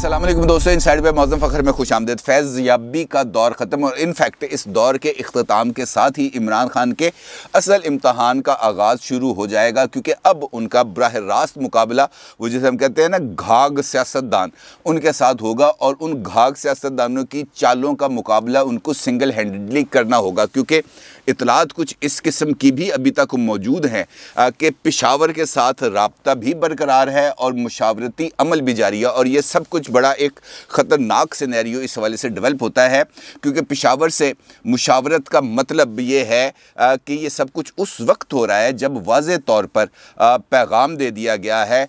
असलम दोस्तों इन साइड पर मौजम फ़खर में खुश आमदेद फैज़याबी का दौर ख़त्म और इनफैक्ट इस दौर के अख्ताम के साथ ही इमरान खान के असल इम्तहान का आगाज़ शुरू हो जाएगा क्योंकि अब उनका बरह रास्त मुकाबला वो जिसे हम कहते हैं ना घाघ सियासतदान उनके साथ होगा और उन घाघ सियासतदानों की चालों का मुकाबला उनको सिंगल हैंडली करना होगा क्योंकि इतलात कुछ इस किस्म की भी अभी तक मौजूद हैं कि पिशावर के साथ रबता भी बरकरार है और मुशावरती अमल भी जारी है और ये सब कुछ बड़ा एक ख़तरनाक सिनेरियो इस हवाले से डेवलप होता है क्योंकि पिशावर से मुशावरत का मतलब ये है कि ये सब कुछ उस वक्त हो रहा है जब वाज तौर पर पैगाम दे दिया गया है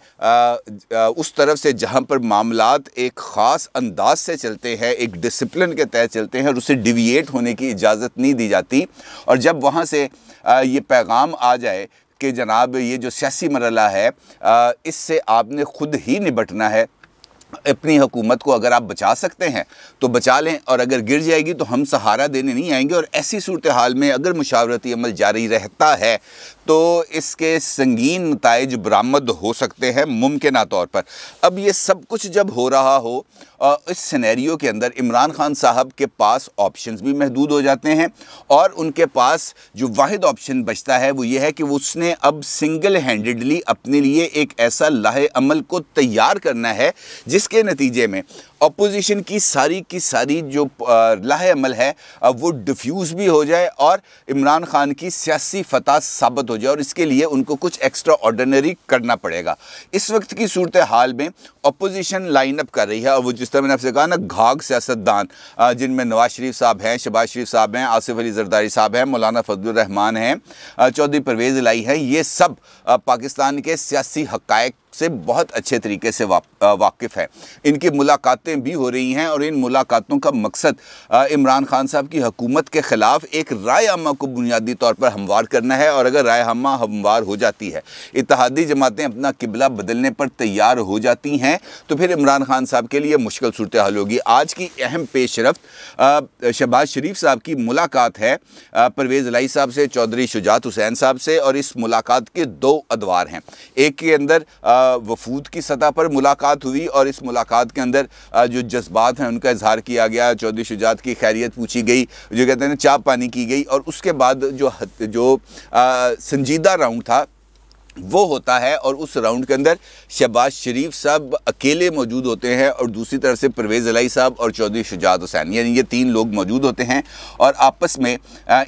उस तरफ से जहाँ पर मामला एक ख़ास अंदाज से चलते हैं एक डिसप्लिन के तहत चलते हैं और उसे डिविएट होने की इजाज़त नहीं दी जाती और जब वहाँ से ये पैगाम आ जाए कि जनाब ये जो सियासी मरला है इससे आपने ख़ुद ही निबटना है अपनी हुकूमत को अगर आप बचा सकते हैं तो बचा लें और अगर गिर जाएगी तो हम सहारा देने नहीं आएंगे और ऐसी सूरत हाल में अगर मुशावरती अमल जारी रहता है तो इसके संगीन नतज बरामद हो सकते हैं मुमकिन तौर पर अब ये सब कुछ जब हो रहा हो इस सिनेरियो के अंदर इमरान खान साहब के पास ऑप्शंस भी महदूद हो जाते हैं और उनके पास जो वाद ऑप्शन बचता है वो ये है कि उसने अब सिंगल हैंडली अपने लिए एक ऐसा लाह अमल को तैयार करना है जिस जिसके नतीजे में अपोजिशन की सारी की सारी जो लाह अमल है वो डिफ्यूज़ भी हो जाए और इमरान खान की सियासी फतह साबित हो जाए और इसके लिए उनको कुछ एक्स्ट्रा ऑर्डनरी करना पड़ेगा इस वक्त की सूरत हाल में अपोजिशन लाइनअप कर रही है और वो जिस तरह मैंने आपसे कहा ना घाग सियासतदान जिनमें नवाज शरीफ साहब हैं शबाज शरीफ साहब हैं आसिफ अली जरदारी साहब हैं मौलाना फजलरहमान हैं चौधरी परवेज़ लाई हैं ये सब पाकिस्तान के सियासी हक़ से बहुत अच्छे तरीके से वाकिफ़ हैं इनकी मुलाकातें मुलाकातें भी हो रही हैं और इन मुलाकातों का मकसद इमरान खान साहब की हकूमत के ख़िलाफ़ एक राय आमा को बुनियादी तौर पर हमवार करना है और अगर राय आमा हमवार हो जाती है इतिहादी जमातें अपना किबला बदलने पर तैयार हो जाती हैं तो फिर इमरान खान साहब के लिए मुश्किल सूरत हाल होगी आज की अहम पेश रफ्त शहबाज शरीफ साहब की मुलाकात है परवेज़ लाई साहब से चौधरी शुजात हुसैन साहब से और इस मुलाकात के दो अदवार हैं एक के अंदर वफूद की सतह पर मुलाकात हुई और इस मुलाकात के अंदर जो जज्बात हैं उनका इजहार किया गया चौधरी शुजात की खैरियत पूछी गई जो कहते हैं चाप पानी की गई और उसके बाद जो जो संजीदा राउंड था वो होता है और उस राउंड के अंदर शहबाज शरीफ साहब अकेले मौजूद होते हैं और दूसरी तरफ से परवेज़ अलाई साहब और चौधरी शुजात हुसैन यानी ये तीन लोग मौजूद होते हैं और आपस में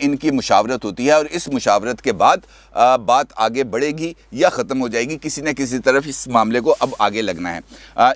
इनकी मुशावरत होती है और इस मुशावरत के बाद बात आगे बढ़ेगी या ख़त्म हो जाएगी किसी न किसी तरफ इस मामले को अब आगे लगना है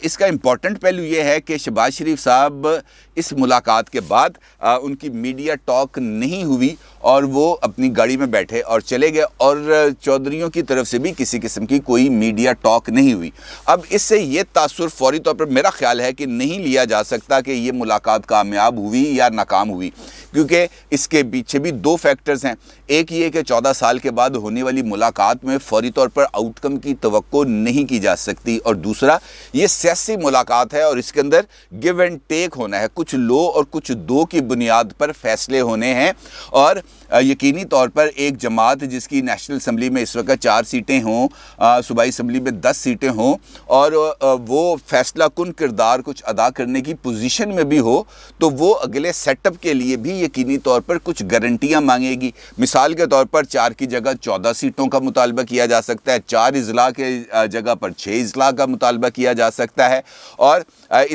इसका इम्पॉर्टेंट पहलू ये है कि शहबाज शरीफ साहब इस मुलाकात के बाद उनकी मीडिया टॉक नहीं हुई और वो अपनी गाड़ी में बैठे और चले गए और चौधरीों की तरफ से से भी किसी किस्म की कोई मीडिया टॉक नहीं हुई अब इससे ये तासर फौरी तौर पर मेरा ख्याल है कि नहीं लिया जा सकता कि ये मुलाकात कामयाब हुई या नाकाम हुई क्योंकि इसके पीछे भी दो फैक्टर्स हैं एक ये कि चौदह साल के बाद होने वाली मुलाकात में फौरी तौर पर आउटकम की तो नहीं की जा सकती और दूसरा ये सियासी मुलाकात है और इसके अंदर गिव एंड टेक होना है कुछ लो और कुछ दो की बुनियाद पर फैसले होने हैं और यकीनी तौर पर एक जमात जिसकी नेशनल असम्बली में इस वक्त चार सीट सीटें हों सूबाई इसम्बली में दस सीटें हों और वो फैसला कन किरदार कुछ अदा करने की पोजीशन में भी हो तो वो अगले सेटअप के लिए भी यकीनी तौर पर कुछ गारंटियाँ मांगेगी मिसाल के तौर पर चार की जगह चौदह सीटों का मुतालबा किया जा सकता है चार अजला के जगह पर छः अजला का मुतालबा किया जा सकता है और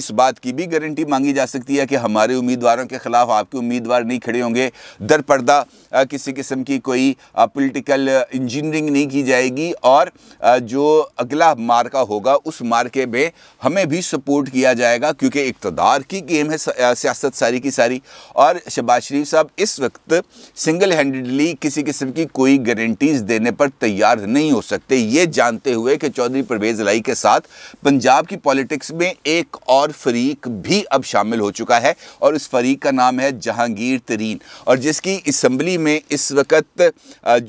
इस बात की भी गारंटी मांगी जा सकती है कि हमारे उम्मीदवारों के ख़िलाफ़ आपके उम्मीदवार नहीं खड़े होंगे दर पर्दा किसी किस्म की कोई पोलिटिकल इंजीनियरिंग नहीं की जाएगी जाएगी और जो अगला मार्का होगा उस मार्के में हमें भी सपोर्ट किया जाएगा क्योंकि इकतदार तो की गेम है सियासत सारी की सारी और शहबाज शरीफ साहब इस वक्त सिंगल हैंडली किसी किस्म की कोई गारंटीज़ देने पर तैयार नहीं हो सकते ये जानते हुए कि चौधरी परवेज़ लाई के साथ पंजाब की पॉलिटिक्स में एक और फरीक भी अब शामिल हो चुका है और उस फरीक का नाम है जहांगीर तरीन और जिसकी इसम्बली में इस वक्त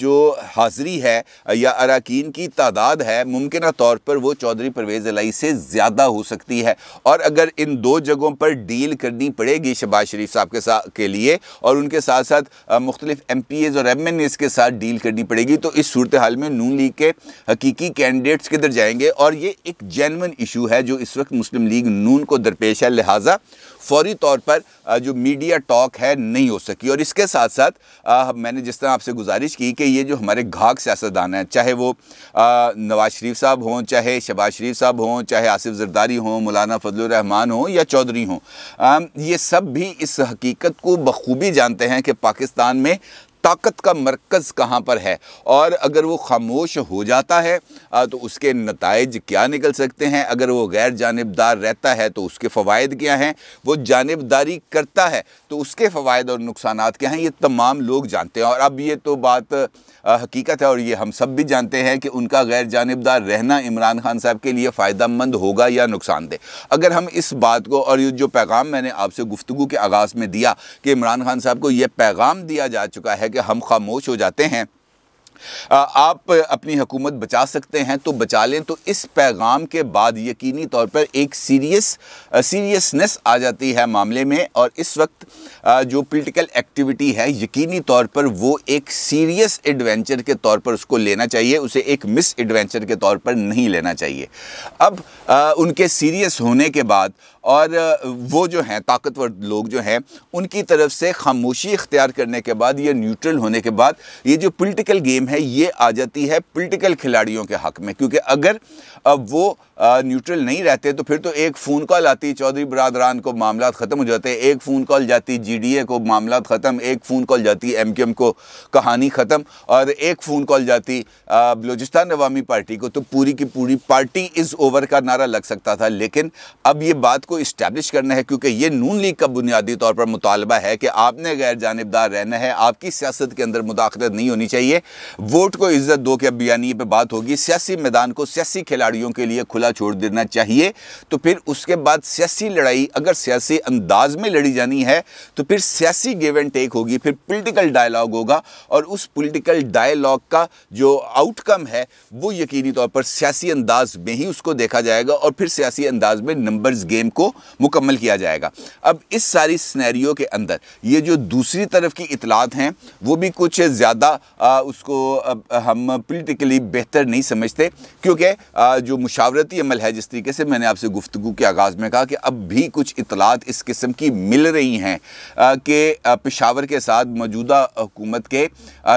जो हाजिरी है या अरा अरकान की तादाद है मुमकिन तौर पर वो चौधरी परवेज़ अलाई से ज़्यादा हो सकती है और अगर इन दो जगहों पर डील करनी पड़ेगी शबाज़ शरीफ साहब के साथ के लिए और उनके साथ साथ मुख्तलिफ एम पी एज़ और एम एन एज़ के साथ डील करनी पड़ेगी तो इस सूरत हाल में नून लीग के हकीकी कैंडिडेट्स किधर जाएंगे और ये एक जैन इशू है जो इस वक्त मुस्लिम लीग नून को दरपेश है लिहाजा फौरी तौर पर जो मीडिया टॉक है नहीं हो सकी और इसके साथ साथ मैंने जिस तरह आपसे गुजारिश की कि ये जो हमारे घाक सियासतदान हैं चाहे वो नवाज शरीफ साहब हों चाहे शबाज शरीफ साहब हों चाहे आसिफ जरदारी हों मौलाना फजलरहमान हों या चौधरी हों ये सब भी इस हकीकत को बखूबी जानते हैं कि पाकिस्तान में ताकत का मरकज़ कहाँ पर है और अगर वो खामोश हो जाता है तो उसके नतज क्या निकल सकते हैं अगर वो गैर जानबदार रहता है तो उसके फ़वाद क्या हैं वो जानबदारी करता है तो उसके फ़वाद और नुकसान क्या हैं ये तमाम लोग जानते हैं और अब ये तो बात हकीकत है और ये हम सब भी जानते हैं कि उनका गैर जानबदार रहना इमरान खान साहब के लिए फ़ायदा मंद होगा या नुकसानदेह अगर हम इस बात को और ये जो पैगाम मैंने आपसे गुफ्तु के आगाज़ में दिया कि इमरान खान साहब को यह पैगाम दिया जा चुका है कि हम खामोश हो जाते हैं आप अपनी हुकूमत बचा सकते हैं तो बचा लें तो इस पैगाम के बाद यकीनी तौर पर एक सीरियस सीरियसनेस आ जाती है मामले में और इस वक्त जो पॉलिटिकल एक्टिविटी है यकीनी तौर पर वो एक सीरियस एडवेंचर के तौर पर उसको लेना चाहिए उसे एक मिस एडवेंचर के तौर पर नहीं लेना चाहिए अब उनके सीरियस होने के बाद और वो जो हैं ताकतवर लोग जो हैं उनकी तरफ से खामोशी इख्तियार करने के बाद या न्यूट्रल होने के बाद ये जो पोलिटिकल गेम है ये आ जाती है पोलिटिकल खिलाड़ियों के हक में क्योंकि अगर अब वो न्यूट्रल नहीं रहते तो फिर तो एक फ़ोन कॉल आती चौधरी बरदरान को मामला ख़त्म हो जाते एक फ़ोन कॉल जाती जी को मामला ख़त्म एक फ़ोन कॉल जाती एम को कहानी ख़त्म और एक फ़ोन कॉल जाती बलोचिस्तान अवामी पार्टी को तो पूरी की पूरी पार्टी इज़ ओवर का नारा लग सकता था लेकिन अब ये बात को इस्टेब्लिश करना है क्योंकि ये नून लीग का बुनियादी तौर पर मुतालबा है कि आपने गैर जानबदार रहना है आपकी सियासत के अंदर मुदाखलत नहीं होनी चाहिए वोट को इज्जत दो के बयानी पर बात होगी सियासी मैदान को सियासी खिलाड़ियों के लिए खुला छोड़ देना चाहिए तो फिर उसके बाद सियासी लड़ाई अगर सियासी अंदाज में लड़ी जानी है तो फिर सियासी गिव एंड टेक होगी फिर पोलिटिकल डायलॉग होगा और उस पोलिटिकल डायलॉग का जो आउटकम है वो यकीनी तौर पर सियासी अंदाज में ही उसको देखा जाएगा और फिर सियासी अंदाज में नंबर्स गेम को को मुकम्मल किया जाएगा अब इस सारी स्नैरियो के अंदर ये जो दूसरी तरफ की इतलात हैं वो भी कुछ ज़्यादा उसको हम पोलिटिकली बेहतर नहीं समझते क्योंकि जो मुशावरती अमल है जिस तरीके से मैंने आपसे गुफ्तु के आगाज़ में कहा कि अब भी कुछ इतलात इस किस्म की मिल रही हैं कि पेशावर के साथ मौजूदा हुकूमत के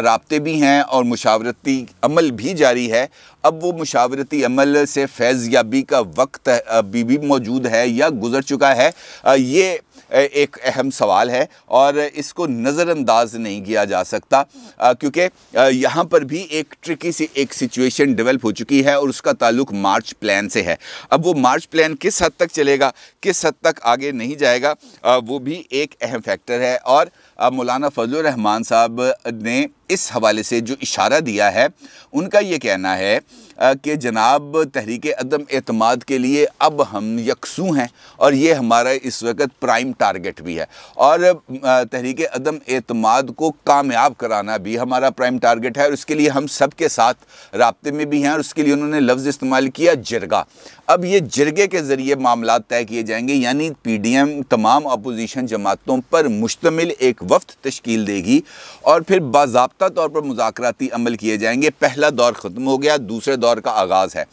रबते भी हैं और मुशावरती अमल भी जारी है अब वो मुशावरती अमल से फैज़ याबी का वक्त अभी भी मौजूद है या गुजर चुका है ये एक अहम सवाल है और इसको नज़रअंदाज नहीं किया जा सकता क्योंकि यहाँ पर भी एक ट्रिकी सी एक सिचुएशन डेवलप हो चुकी है और उसका ताल्लुक मार्च प्लान से है अब वो मार्च प्लान किस हद तक चलेगा किस हद तक आगे नहीं जाएगा वो भी एक अहम फैक्टर है और मौलाना फजलरहमान रहमान साहब ने इस हवाले से जो इशारा दिया है उनका ये कहना है कि जनाब तहरीक अदम अतमाद के लिए अब हम यकसू हैं और ये हमारा इस वक्त प्राइम टारगेट भी है और तहरीक अदम अतमाद को कामयाब कराना भी हमारा प्राइम टारगेट है और इसके लिए हम सब के साथ रबते में भी हैं और उसके लिए उन्होंने लफ्ज़ इस्तेमाल किया जरगा अब ये जरगे के ज़रिए मामला तय किए जाएंगे यानी पी डी एम तमाम अपोजिशन जमातों पर मुश्तमिल एक वफ्त तश्कील देगी और फिर बाबा तौर पर मुजाकती अमल किए जाएंगे पहला दौर ख़त्म हो गया दूसरे दौर दौर का आगाज़ है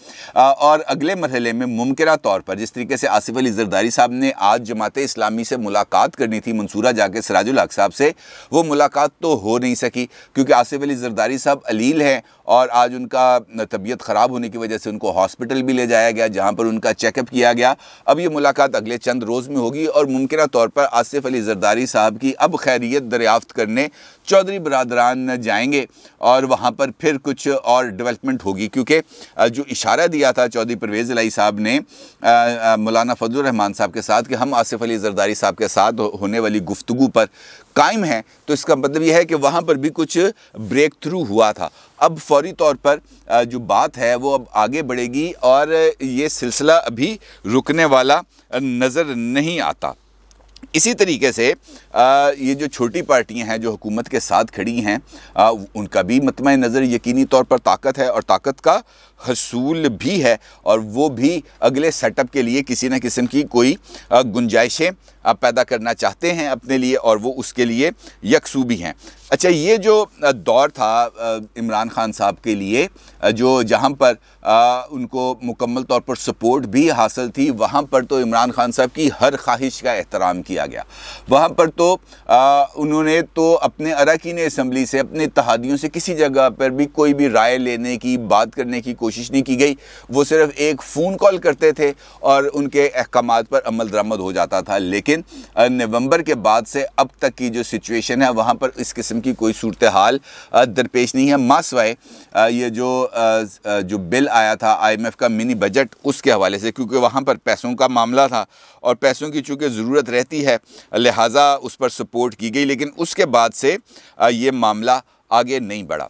और अगले मरहले में मुमकिन तौर पर जिस तरीके से आसिफ अली जरदारी साहब ने आज जमात इस्लामी से मुलाकात करनी थी मंसूरा जाके सराजुल हक साहब से वो मुलाकात तो हो नहीं सकी क्योंकि आसिफ अली जरदारी साहब अलील हैं और आज उनका तबीयत ख़राब होने की वजह से उनको हॉस्पिटल भी ले जाया गया जहाँ पर उनका चेकअप किया गया अब ये मुलाकात अगले चंद रोज़ में होगी और मुमकिन तौर पर आसिफ अली जरदारी साहब की अब खैरियत दरियाफ़्त करने चौधरी बरदरान जाएंगे और वहाँ पर फिर कुछ और डेवलपमेंट होगी क्योंकि जो इशारा दिया था चौधरी परवेज़ लाई साहब ने मौलाना फजल रहमान साहब के साथ कि हम आसिफ अली जरदारी साहब के साथ होने वाली गुफ्तु पर कायम है तो इसका मतलब यह है कि वहाँ पर भी कुछ ब्रेक थ्रू हुआ था अब फौरी तौर पर जो बात है वो अब आगे बढ़ेगी और ये सिलसिला अभी रुकने वाला नज़र नहीं आता इसी तरीके से ये जो छोटी पार्टियां हैं जो हुकूमत के साथ खड़ी हैं उनका भी मतम नज़र यकीनी तौर पर ताकत है और ताकत का हसूल भी है और वो भी अगले सेटअप के लिए किसी न किस्म की कोई गुंजाइशें पैदा करना चाहते हैं अपने लिए और वो उसके लिए यकसू भी हैं अच्छा ये जो दौर था इमरान खान साहब के लिए जो जहाँ पर उनको मुकम्मल तौर पर सपोर्ट भी हासिल थी वहाँ पर तो इमरान खान साहब की हर ख्वाहिश का एहतराम किया गया वहाँ पर तो उन्होंने तो अपने अरकान इसम्बली से अपने तहादियों से किसी जगह पर भी कोई भी राय लेने की बात करने की कोशिश नहीं की गई वो सिर्फ एक फ़ोन कॉल करते थे और उनके अहकाम पर अमल दरामद हो जाता था लेकिन नवम्बर के बाद से अब तक की जो सिचुएशन है वहाँ पर इस किस्म की कोई सूरत हाल दरपेश नहीं है मासवाए ये जो जो बिल आया था आईएमएफ का मिनी बजट उसके हवाले से क्योंकि वहाँ पर पैसों का मामला था और पैसों की चूँकि ज़रूरत रहती है लिहाजा उस पर सपोर्ट की गई लेकिन उसके बाद से ये मामला आगे नहीं बढ़ा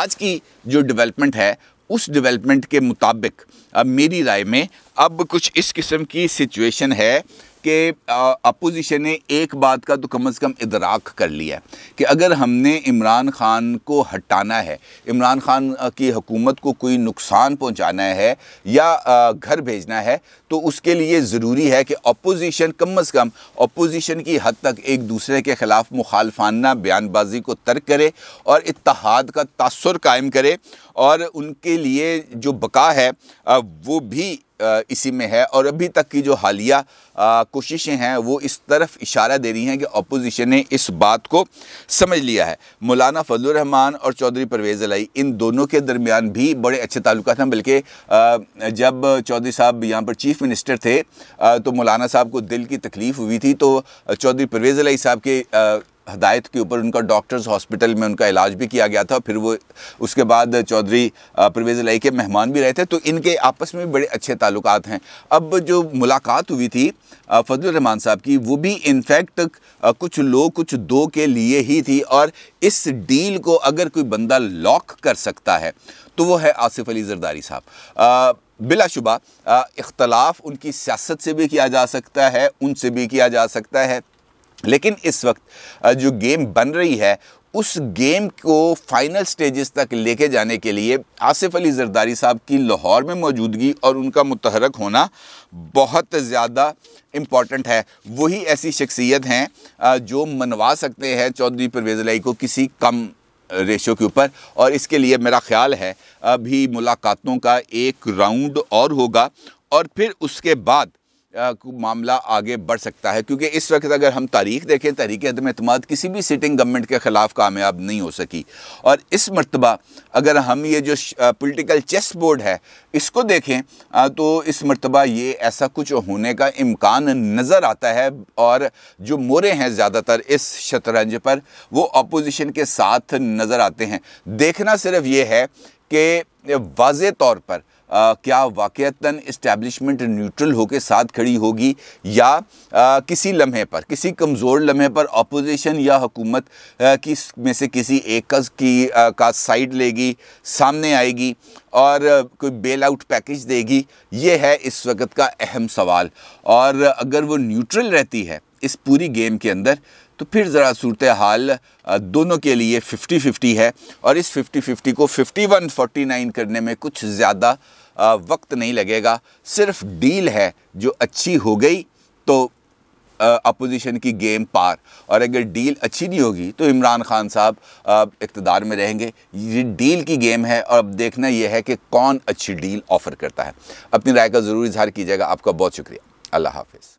आज की जो डिवेलपमेंट है उस डेवलपमेंट के मुताबिक अब मेरी राय में अब कुछ इस किस्म की सिचुएशन है कि अपोजिशन ने एक बात का तो कम से कम इदराक कर लिया है कि अगर हमने इमरान ख़ान को हटाना है इमरान ख़ान की हुकूमत को कोई नुकसान पहुंचाना है या घर भेजना है तो उसके लिए ज़रूरी है कि अपोजिशन कम अज़ कम अपोजिशन की हद तक एक दूसरे के ख़िलाफ़ मुखालफाना बयानबाजी को तर्क करे और इतिहाद का तसर कायम करे और उनके लिए जो बका है वो भी इसी में है और अभी तक की जो हालिया कोशिशें हैं वो इस तरफ इशारा दे रही हैं कि अपोजिशन ने इस बात को समझ लिया है मौलाना फजल और चौधरी परवेज़ अलाई इन दोनों के दरमियान भी बड़े अच्छे ताल्लुक हैं बल्कि जब चौधरी साहब यहाँ पर चीफ़ मिनिस्टर थे तो मौलाना साहब को दिल की तकलीफ़ हुई थी तो चौधरी परवेज़ अलाई साहब के हदायत के ऊपर उनका डॉक्टर्स हॉस्पिटल में उनका इलाज भी किया गया था फिर वो उसके बाद चौधरी परवेज़ लाई के मेहमान भी रहे थे तो इनके आपस में बड़े अच्छे ताल्लुक हैं अब जो मुलाकात हुई थी फजलरहमान साहब की वो भी इनफैक्ट कुछ लोग कुछ दो के लिए ही थी और इस डील को अगर कोई बंदा लॉक कर सकता है तो वो है आसिफ अली जरदारी साहब बिलाशुबा इख्तलाफ उनकी सियासत से भी किया जा सकता है उनसे भी किया जा सकता है लेकिन इस वक्त जो गेम बन रही है उस गेम को फाइनल स्टेजेस तक लेके जाने के लिए आसिफ अली जरदारी साहब की लाहौर में मौजूदगी और उनका मुतहरक होना बहुत ज़्यादा इम्पॉर्टेंट है वही ऐसी शख्सियत हैं जो मनवा सकते हैं चौधरी परवेज़ लाई को किसी कम रेशो के ऊपर और इसके लिए मेरा ख्याल है अभी मुलाकातों का एक राउंड और होगा और फिर उसके बाद मामला आगे बढ़ सकता है क्योंकि इस वक्त अगर हम तारीख देखें तहरीक अदम अतम किसी भी सिटिंग गवर्नमेंट के ख़िलाफ़ कामयाब नहीं हो सकी और इस मरतबा अगर हम ये जो पॉलिटिकल चेस बोर्ड है इसको देखें तो इस मरतबा ये ऐसा कुछ होने का इम्कान नज़र आता है और जो मोरे हैं ज़्यादातर इस शतरंज पर वो अपोजिशन के साथ नज़र आते हैं देखना सिर्फ ये है कि वाज तौर पर आ, क्या वाक़ता इस्टेबलिशमेंट न्यूट्रल होकर साथ खड़ी होगी या आ, किसी लम्हे पर किसी कमज़ोर लम्हे पर अपोजिशन या हुकूमत की में से किसी एक कस की आ, का साइड लेगी सामने आएगी और कोई बेल आउट पैकेज देगी ये है इस वक्त का अहम सवाल और अगर वो न्यूट्रल रहती है इस पूरी गेम के अंदर तो फिर ज़रा सूरत हाल दोनों के लिए 50-50 है और इस 50-50 को 51-49 करने में कुछ ज़्यादा वक्त नहीं लगेगा सिर्फ डील है जो अच्छी हो गई तो अपोजिशन की गेम पार और अगर डील अच्छी नहीं होगी तो इमरान खान साहब इकतदार में रहेंगे ये डील की गेम है और अब देखना यह है कि कौन अच्छी डील ऑफ़र करता है अपनी राय का ज़रूर इजहार कीजिएगा आपका बहुत शुक्रिया अल्लाह हाफिज़